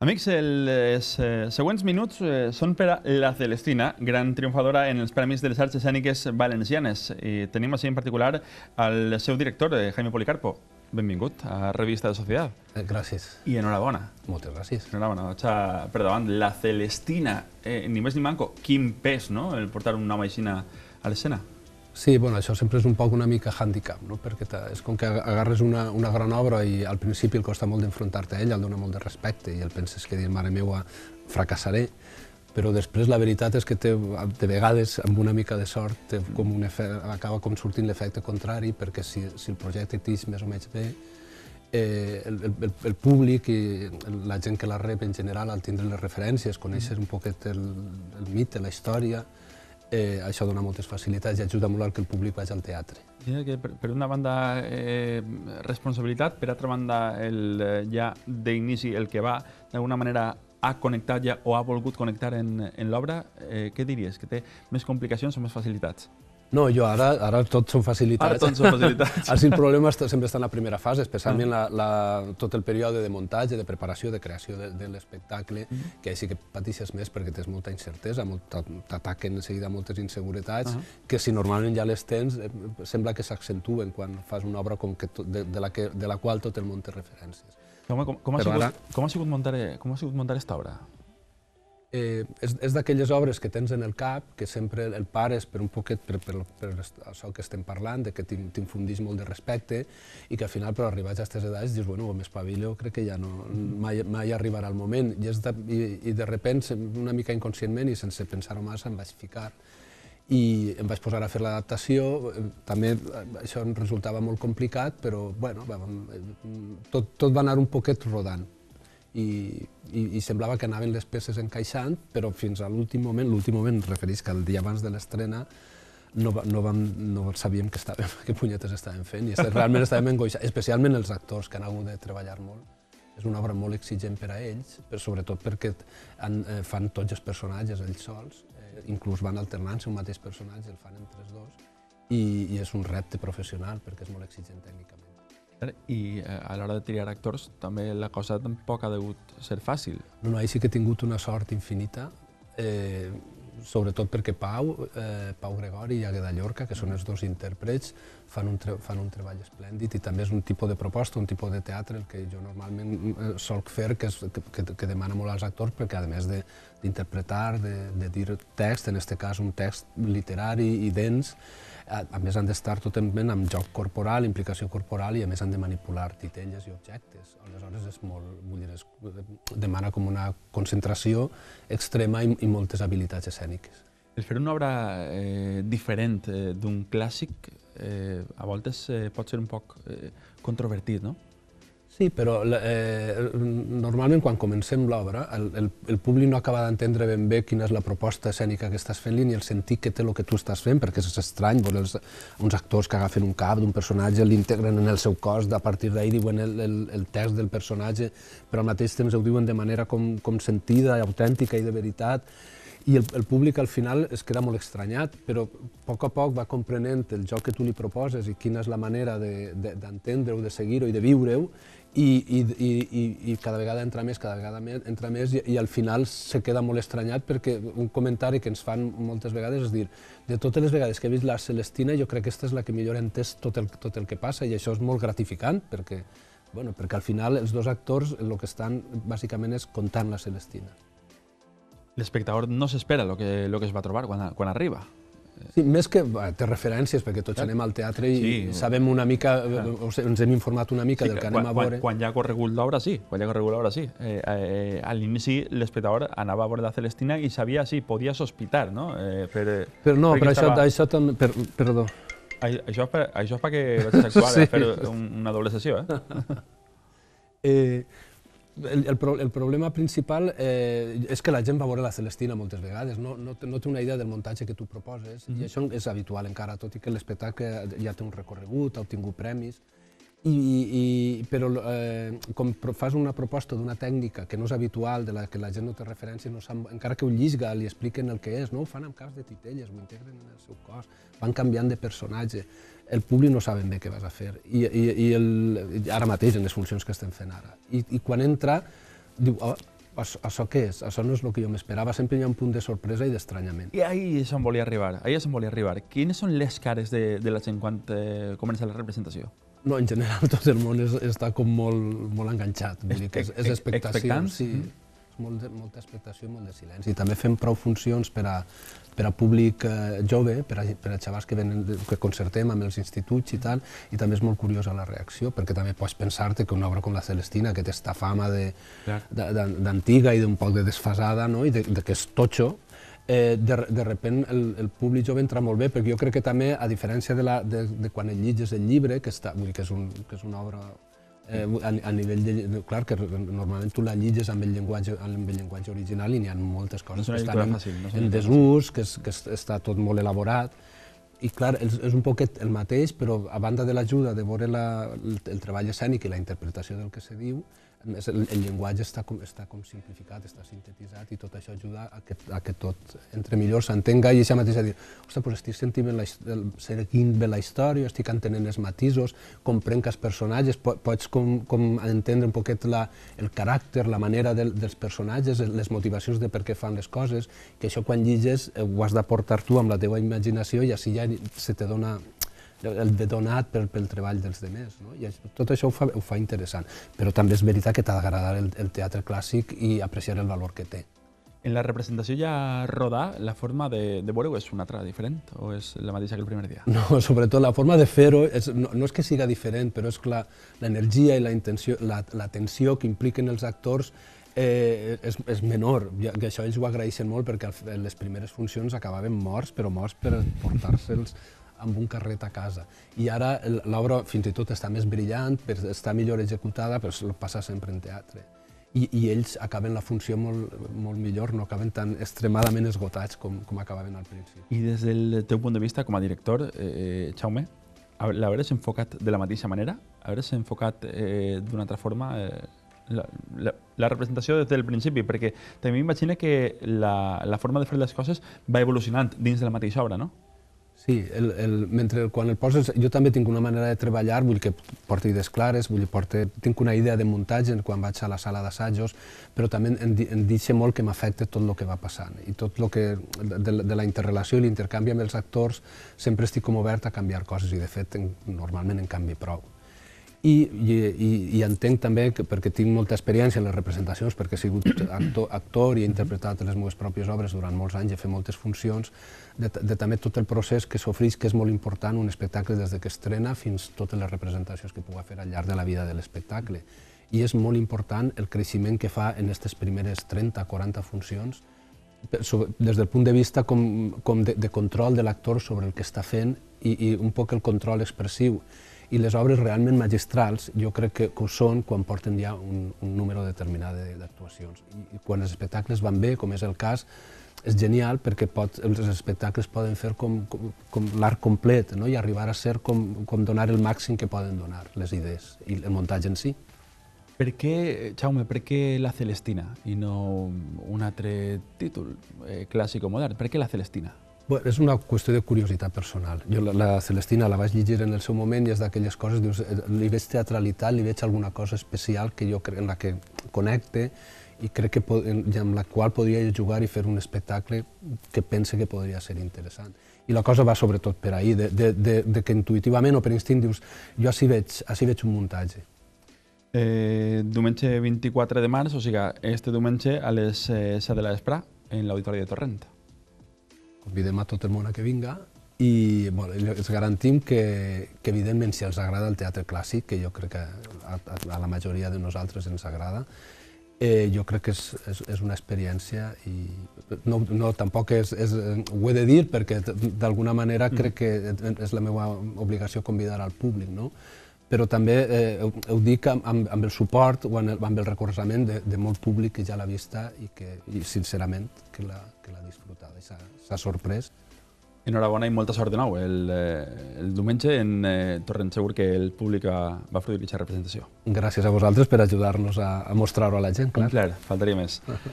Amics, els eh, següents minuts eh, són per a la Celestina, gran triomfadora en els Premis de les Arts Escèniques Valencianes. I tenim així en particular el seu director, eh, Jaime Policarpo. Benvingut a Revista de Societat. Gràcies. I enhorabona. Moltes gràcies. Enhorabona. Ocha, per davant, la Celestina, ni més ni manco, quin pes, no?, el portar un nom així a l'escena. Sí, bueno, això sempre és un poc una mica handicap, no? perquè és com que agarres una, una gran obra i al principi el costa molt d'enfrontar-te a ella, el dona molt de respecte i el penses que dius, mare meva, fracassaré, però després la veritat és que té, de vegades, amb una mica de sort, té com un efecte, acaba com sortint l'efecte contrari, perquè si, si el projecte tix més o menys bé, eh, el, el, el públic i la gent que la rep en general, al tindre les referències, conèixer un poquet el, el mite, la història, eh, això dona moltes facilitats i ajuda molt que el públic vagi al teatre. Diria que per, per una banda eh, responsabilitat, per altra banda el, eh, ja d'inici el que va d'alguna manera ha connectat ja o ha volgut connectar en, en l'obra, eh, què diries? Que té més complicacions o més facilitats? No, jo ara, ara tot són facilitats. Ara tot són facilitats. Així el problema sempre està en la primera fase, especialment ah. la, la, tot el període de muntatge, de preparació, de creació de, de l'espectacle, mm. que així que pateixes més perquè tens molta incertesa, t'ataquen de seguida moltes inseguretats, uh ah. -huh. que si normalment ja les tens, eh, sembla que s'accentuen quan fas una obra com que to, de, de, la que, de la qual tot el món té referències. Home, com, com, ha, sigut, ara... com, ha sigut muntar, com ha sigut muntar esta obra? eh, és, és d'aquelles obres que tens en el cap, que sempre el pares per un poquet per, per, per això que estem parlant, de que t'infundís molt de respecte, i que al final, però arribats a aquestes edats, dius, bueno, m'espavilo, crec que ja no, mai, mai arribarà el moment. I, és de, i, i de repente, una mica inconscientment i sense pensar-ho massa, em vaig ficar i em vaig posar a fer l'adaptació, eh, també eh, això em resultava molt complicat, però bueno, eh, tot, tot va anar un poquet rodant i, i, i semblava que anaven les peces encaixant, però fins a l'últim moment, l'últim moment, referís que el dia abans de l'estrena, no, no, vam, no sabíem que, estàvem, que punyetes estàvem fent i realment estàvem engoixats, especialment els actors que han hagut de treballar molt. És una obra molt exigent per a ells, però sobretot perquè han, eh, fan tots els personatges ells sols, eh, inclús van alternant-se un mateix personatge, el fan entre els dos, i, i és un repte professional perquè és molt exigent tècnicament i eh, a l'hora de triar actors també la cosa tampoc ha degut ser fàcil. No, no, ahir sí que he tingut una sort infinita, eh, sobretot perquè Pau, eh, Pau Gregori i Agueda Llorca, que són els dos intèrprets, fan un, fan un treball esplèndid i també és un tipus de proposta, un tipus de teatre el que jo normalment eh, sóc fer, que, és, que, que, que demana molt als actors, perquè a més d'interpretar, de, de, de dir text, en aquest cas un text literari i dens, a, a més han d'estar moment amb joc corporal, implicació corporal i a més han de manipular titelles i objectes. Aleshores és molt, vull dir, és, eh, demana com una concentració extrema i, i moltes habilitats escèniques. El fer una obra eh, diferent eh, d'un clàssic eh, a voltes eh, pot ser un poc eh, controvertit, no? Sí, però eh, normalment quan comencem l'obra el, el, el públic no acaba d'entendre ben bé quina és la proposta escènica que estàs fent-li ni el sentit que té el que tu estàs fent, perquè és estrany veure els, uns actors que agafen un cap d'un personatge, l'integren en el seu cos, a partir d'ahir diuen el, el, el text del personatge, però al mateix temps ho diuen de manera com, com sentida, autèntica i de veritat i el, el públic al final es queda molt estranyat, però a poc a poc va comprenent el joc que tu li proposes i quina és la manera d'entendre-ho, de, de, de seguir-ho i de viure-ho, i, i, i, i cada vegada entra més, cada vegada més, entra més, i, i al final se queda molt estranyat perquè un comentari que ens fan moltes vegades és dir de totes les vegades que he vist la Celestina jo crec que aquesta és la que millor ha entès tot el, tot el que passa i això és molt gratificant perquè, bueno, perquè al final els dos actors el que estan bàsicament és contant la Celestina. L'espectador no s'espera el que, lo que es va trobar quan, quan arriba. Sí, més que té referències, perquè tots Clar. anem al teatre i sí. sabem una mica, eh, o sigui, ens hem informat una mica sí, del que anem quan, a veure. Quan, ja ha corregut l'obra, sí. Quan ja ha corregut l'obra, sí. Eh, eh, a l'inici l'espectador anava a veure la Celestina i sabia, sí, podia sospitar, no? Eh, per, eh, però no, però això, estava... això també... Per, perdó. això, per, això és perquè vaig actuar, sí. a eh, fer una doble sessió, eh? eh el, el, pro, el problema principal eh, és que la gent va veure la Celestina moltes vegades, no, no, no té una idea del muntatge que tu proposes, mm -hmm. i mhm. això és habitual encara, tot i que l'espectacle ja té un recorregut, ha obtingut premis, i, i, però eh, com fas una proposta d'una tècnica que no és habitual, de la que la gent no té referència, no sap, encara que ho llisga, li expliquen el que és, no ho fan amb caps de titelles, ho integren en el seu cos, van canviant de personatge el públic no saben bé què vas a fer, i, i, i el, ara mateix en les funcions que estem fent ara. I, i quan entra, diu, oh, això, això què és? Això no és el que jo m'esperava, sempre hi ha un punt de sorpresa i d'estranyament. I ahir on volia arribar, ahir on volia arribar. Quines són les cares de, de la gent quan eh, comença la representació? No, en general tot el món és, està com molt, molt enganxat, vull dir que és, és expectació. Expectants? Sí. Mm -hmm molt, molta expectació i molt de silenci. I També fem prou funcions per a, per a públic eh, jove, per a, per a xavals que, venen, que concertem amb els instituts i tal, i també és molt curiosa la reacció, perquè també pots pensar-te que una obra com la Celestina, que té esta fama d'antiga i d'un poc de desfasada, no? i de, de que és totxo, eh, de, de repent el, el públic jove entra molt bé, perquè jo crec que també, a diferència de, la, de, de quan el llitges el llibre, que, està, vull dir, que, és un, que és una obra eh, a, a nivell de... Clar, que normalment tu la lliges amb el llenguatge, amb el llenguatge original i n'hi ha moltes coses no que estan en, fàcil, no en desús, que, és, que està tot molt elaborat, i clar, és, és un poquet el mateix, però a banda de l'ajuda de veure la, el, el treball escènic i la interpretació del que se diu, a més, el, el llenguatge està com, està com simplificat, està sintetitzat i tot això ajuda a que, a que tot entre millor s'entenga i això mateix a dir, ostres, pues estic sentint bé la, seguint bé la història, estic entenent els matisos, comprenc els personatges, po, pots com, com entendre un poquet la, el caràcter, la manera de, dels personatges, les motivacions de per què fan les coses, que això quan lliges eh, ho has portar tu amb la teva imaginació i així ja se te dona el de donat pel, pel treball dels demés. No? I tot això ho fa, ho fa interessant. Però també és veritat que t'ha d'agradar el, el teatre clàssic i apreciar el valor que té. En la representació ja rodar, la forma de, de veure-ho és una altra diferent o és la mateixa que el primer dia? No, sobretot la forma de fer-ho, no, no és que siga diferent, però és que l'energia i la, intenció, la, la tensió que impliquen els actors eh, és, és menor, i això ells ho agraeixen molt perquè les primeres funcions acabaven morts, però morts per portar-se'ls amb un carret a casa. I ara l'obra fins i tot està més brillant, està millor executada, però passa sempre en teatre. I, i ells acaben la funció molt, molt millor, no acaben tan extremadament esgotats com, com acabaven al principi. I des del teu punt de vista com a director, eh, eh Jaume, l'hauràs enfocat de la mateixa manera? L'hauràs enfocat eh, d'una altra forma eh, la, la, la representació des del principi, perquè també m'imagino que la, la forma de fer les coses va evolucionant dins de la mateixa obra, no? Sí, el, el, mentre, quan el poses, jo també tinc una manera de treballar, vull que porti idees clares, vull porti, tinc una idea de muntatge quan vaig a la sala d'assajos, però també em, em deixa molt que m'afecta tot el que va passant i tot el que, de, de la interrelació i l'intercanvi amb els actors, sempre estic com obert a canviar coses i de fet normalment en canvi prou i, i, i entenc també que perquè tinc molta experiència en les representacions, perquè he sigut actor, actor i he interpretat les meves pròpies obres durant molts anys, i he fet moltes funcions, de, de també tot el procés que s'ofreix, que és molt important, un espectacle des de que estrena fins totes les representacions que puga fer al llarg de la vida de l'espectacle. I és molt important el creixement que fa en aquestes primeres 30-40 funcions, des del punt de vista com, com de, de control de l'actor sobre el que està fent i, i un poc el control expressiu i les obres realment magistrals jo crec que, que ho són quan porten ja un, un número determinat d'actuacions. I, I quan els espectacles van bé, com és el cas, és genial perquè pot, els espectacles poden fer com, com, com l'art complet no? i arribar a ser com, com donar el màxim que poden donar les idees i el muntatge en si. Per què, Jaume, per què La Celestina i no un altre títol eh, clàssic o modern? Per què La Celestina? Bueno, és una qüestió de curiositat personal. Jo la, la Celestina la vaig llegir en el seu moment i és d'aquelles coses, dius, eh, li veig teatralitat, li veig alguna cosa especial que jo crec en la que connecte i crec que en, amb la qual podria jugar i fer un espectacle que pense que podria ser interessant. I la cosa va sobretot per ahir, de, de, de, de que intuïtivament o per instint dius, jo així veig, així veig un muntatge. Eh, diumenge 24 de març, o sigui, este diumenge a les 7 eh, de la en l'Auditori de Torrent. Convidem a tot el món a que vinga i bueno, els garantim que, que evidentment si els agrada el teatre clàssic, que jo crec que a, a la majoria de nosaltres ens agrada, eh, jo crec que és, és, és una experiència i no, no tampoc és, és, ho he de dir perquè d'alguna manera mm. crec que és la meva obligació convidar al públic, no? però també eh, ho dic amb, amb el suport o amb el, recorçament el de, de molt públic que ja l'ha vista i que, sincerament, que l'ha disfrutada i s'ha sorprès. Enhorabona i molta sort de nou. El, eh, el diumenge en eh, Torrent segur que el públic va produir aquesta representació. Gràcies a vosaltres per ajudar-nos a, a mostrar-ho a la gent, Un plaer, faltaria més.